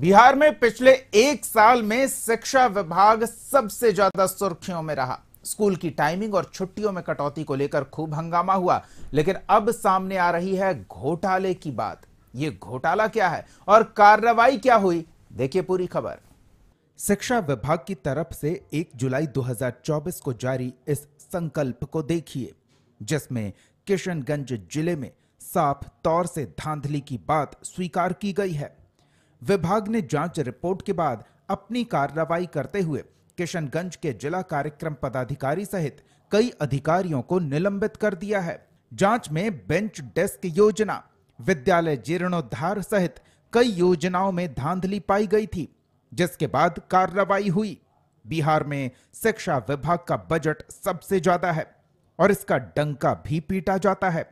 बिहार में पिछले एक साल में शिक्षा विभाग सबसे ज्यादा सुर्खियों में रहा स्कूल की टाइमिंग और छुट्टियों में कटौती को लेकर खूब हंगामा हुआ लेकिन अब सामने आ रही है घोटाले की बात ये घोटाला क्या है और कार्रवाई क्या हुई देखिए पूरी खबर शिक्षा विभाग की तरफ से 1 जुलाई 2024 को जारी इस संकल्प को देखिए जिसमें किशनगंज जिले में साफ तौर से धांधली की बात स्वीकार की गई है विभाग ने जांच रिपोर्ट के बाद अपनी कार्रवाई करते हुए किशनगंज के जिला कार्यक्रम पदाधिकारी सहित कई अधिकारियों को निलंबित कर दिया है जांच में बेंच डेस्क योजना विद्यालय जीर्णोद्धार सहित कई योजनाओं में धांधली पाई गई थी जिसके बाद कार्रवाई हुई बिहार में शिक्षा विभाग का बजट सबसे ज्यादा है और इसका डंका भी पीटा जाता है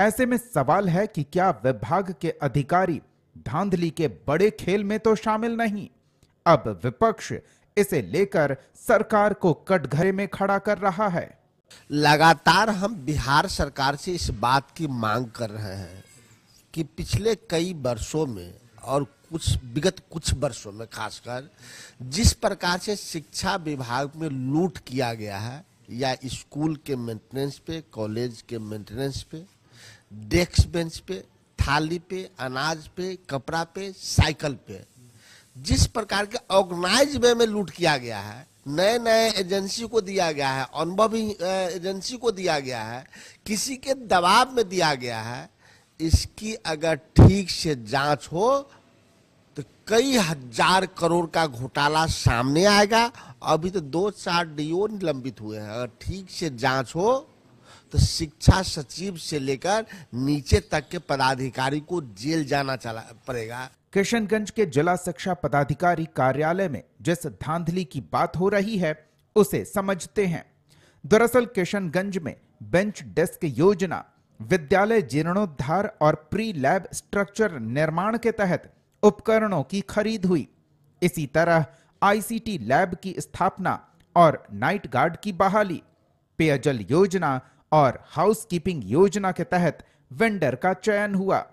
ऐसे में सवाल है कि क्या विभाग के अधिकारी धांधली के बड़े खेल में तो शामिल नहीं अब विपक्ष इसे लेकर सरकार को कटघरे में खड़ा कर रहा है लगातार हम बिहार सरकार से इस बात की मांग कर रहे हैं कि पिछले कई वर्षों में और कुछ विगत कुछ वर्षों में खासकर जिस प्रकार से शिक्षा विभाग में लूट किया गया है या स्कूल के मेंटेनेंस पे कॉलेज के मेंटेनेंस पे डेस्क बेंच पे थाली पे अनाज पे कपड़ा पे साइकिल पे जिस प्रकार के ऑर्गेनाइज वे में लूट किया गया है नए नए एजेंसी को दिया गया है अनुभवी एजेंसी को दिया गया है किसी के दबाव में दिया गया है इसकी अगर ठीक से जांच हो तो कई हजार करोड़ का घोटाला सामने आएगा अभी तो दो चार डीओ निलंबित हुए हैं अगर ठीक से जांच हो तो शिक्षा सचिव से लेकर नीचे तक के पदाधिकारी को जेल जाना चला पड़ेगा किशनगंज के जिला शिक्षा पदाधिकारी कार्यालय में जिस धांधली की बात हो रही है उसे समझते हैं दरअसल किशनगंज में बेंच डेस्क योजना विद्यालय जीर्णोद्धार और प्री लैब स्ट्रक्चर निर्माण के तहत उपकरणों की खरीद हुई इसी तरह आईसीटी लैब की स्थापना और नाइट गार्ड की बहाली पेयजल योजना और हाउसकीपिंग योजना के तहत वेंडर का चयन हुआ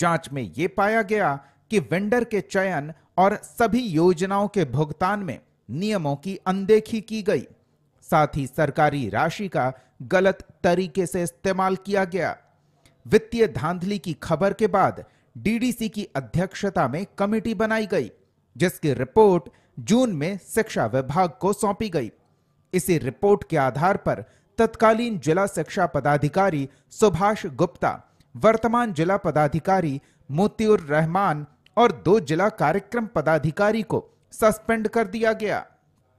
जांच में यह पाया गया कि वेंडर के चयन और सभी योजनाओं के भुगतान में नियमों की अनदेखी की गई साथ ही सरकारी राशि का गलत तरीके से इस्तेमाल किया गया वित्तीय धांधली की खबर के बाद डीडीसी की अध्यक्षता में कमेटी बनाई गई जिसकी रिपोर्ट जून में शिक्षा विभाग को सौंपी गई इसी रिपोर्ट के आधार पर तत्कालीन जिला शिक्षा पदाधिकारी सुभाष गुप्ता वर्तमान जिला पदाधिकारी मोतीउर रहमान और दो जिला कार्यक्रम पदाधिकारी को सस्पेंड कर दिया गया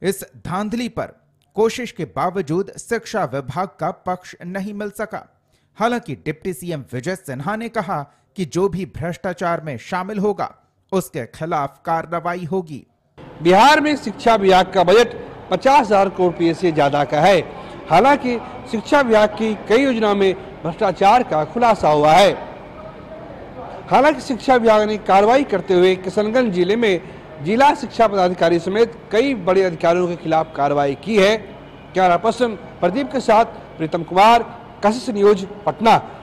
इस धांधली पर कोशिश के बावजूद शिक्षा विभाग का पक्ष नहीं मिल सका हालांकि डिप्टी सीएम विजय सिन्हा ने कहा कि जो भी भ्रष्टाचार में शामिल होगा उसके खिलाफ कार्रवाई होगी बिहार में शिक्षा विभाग का बजट पचास हजार करोड़ रुपये से ज्यादा का है हालांकि शिक्षा विभाग की कई योजनाओं में भ्रष्टाचार का खुलासा हुआ है हालांकि शिक्षा विभाग ने कार्रवाई करते हुए किशनगंज जिले में जिला शिक्षा पदाधिकारी समेत कई बड़े अधिकारियों के खिलाफ कार्रवाई की है कैमरा पर्सन प्रदीप के साथ प्रीतम कुमार कशिश न्यूज पटना